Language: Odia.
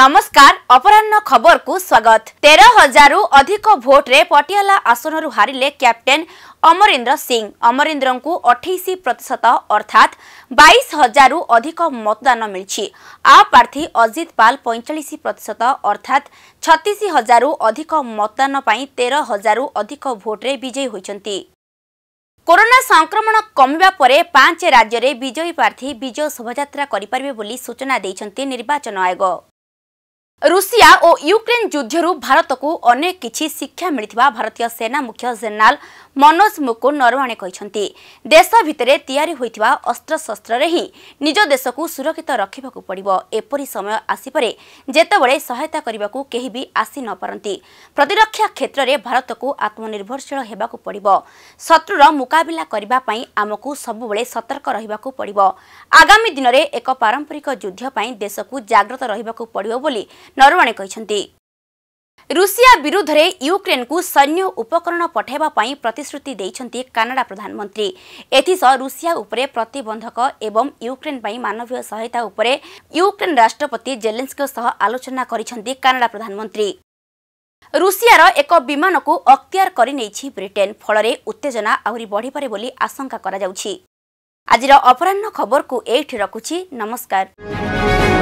नमस्कार खबर अपरात ते हजारु अधिक भोट्रे आसन रु हारे कैप्टेन अमरिंद्र सिंह को अठैस प्रतिशत अर्थात बइस हजारु अधिक मतदान मिली आ प्रार्थी अजित पाल पैँचास प्रतिशत अर्थात छतिस हजारु अधिक मतदान पा ते हजारु अधिक भोट्रे विजयी होती कोरोना संक्रमण पांच राज्य में विजयी प्रार्थी विजय शोभा सूचना सूचना निर्वाचन आयोग ରୁଷିଆ ଓ ୟୁକ୍ରେନ୍ ଯୁଦ୍ଧରୁ ଭାରତକୁ ଅନେକ କିଛି ଶିକ୍ଷା ମିଳିଥିବା ଭାରତୀୟ ସେନା ମୁଖ୍ୟ ଜେନେରାଲ ମନୋଜ ମୁକୁ ନରୱାଣେ କହିଛନ୍ତି ଦେଶ ଭିତରେ ତିଆରି ହୋଇଥିବା ଅସ୍ତ୍ରଶସ୍ତ୍ରରେ ହିଁ ନିଜ ଦେଶକୁ ସୁରକ୍ଷିତ ରଖିବାକୁ ପଡ଼ିବ ଏପରି ସମୟ ଆସିପାରେ ଯେତେବେଳେ ସହାୟତା କରିବାକୁ କେହି ବି ଆସି ନପାରନ୍ତି ପ୍ରତିରକ୍ଷା କ୍ଷେତ୍ରରେ ଭାରତକୁ ଆତ୍ମନିର୍ଭରଶୀଳ ହେବାକୁ ପଡ଼ିବ ଶତ୍ରୁର ମୁକାବିଲା କରିବା ପାଇଁ ଆମକୁ ସବୁବେଳେ ସତର୍କ ରହିବାକୁ ପଡ଼ିବ ଆଗାମୀ ଦିନରେ ଏକ ପାରମ୍ପରିକ ଯୁଦ୍ଧ ପାଇଁ ଦେଶକୁ ଜାଗ୍ରତ ରହିବାକୁ ପଡ଼ିବ ବୋଲି नरवणे कहते ରୁଷିଆ ବିରୁଦ୍ଧରେ ୟୁକ୍ରେନ୍କୁ ସୈନ୍ୟ ଉପକରଣ ପଠାଇବା ପାଇଁ ପ୍ରତିଶ୍ରୁତି ଦେଇଛନ୍ତି କାନାଡ଼ା ପ୍ରଧାନମନ୍ତ୍ରୀ ଏଥିସହ ରୁଷିଆ ଉପରେ ପ୍ରତିବନ୍ଧକ ଏବଂ ୟୁକ୍ରେନ୍ ପାଇଁ ମାନବୀୟ ସହାୟତା ଉପରେ ୟୁକ୍ରେନ୍ ରାଷ୍ଟ୍ରପତି ଜେଲେନ୍ସ୍କ ସହ ଆଲୋଚନା କରିଛନ୍ତି କାନାଡ଼ା ପ୍ରଧାନମନ୍ତ୍ରୀ ରୁଷିଆର ଏକ ବିମାନକୁ ଅକ୍ତିଆର କରିନେଇଛି ବ୍ରିଟେନ୍ ଫଳରେ ଉତ୍ତେଜନା ଆହୁରି ବଢ଼ିପାରେ ବୋଲି ଆଶଙ୍କା କରାଯାଉଛି ଆଜିର ଅପରାହ୍ନ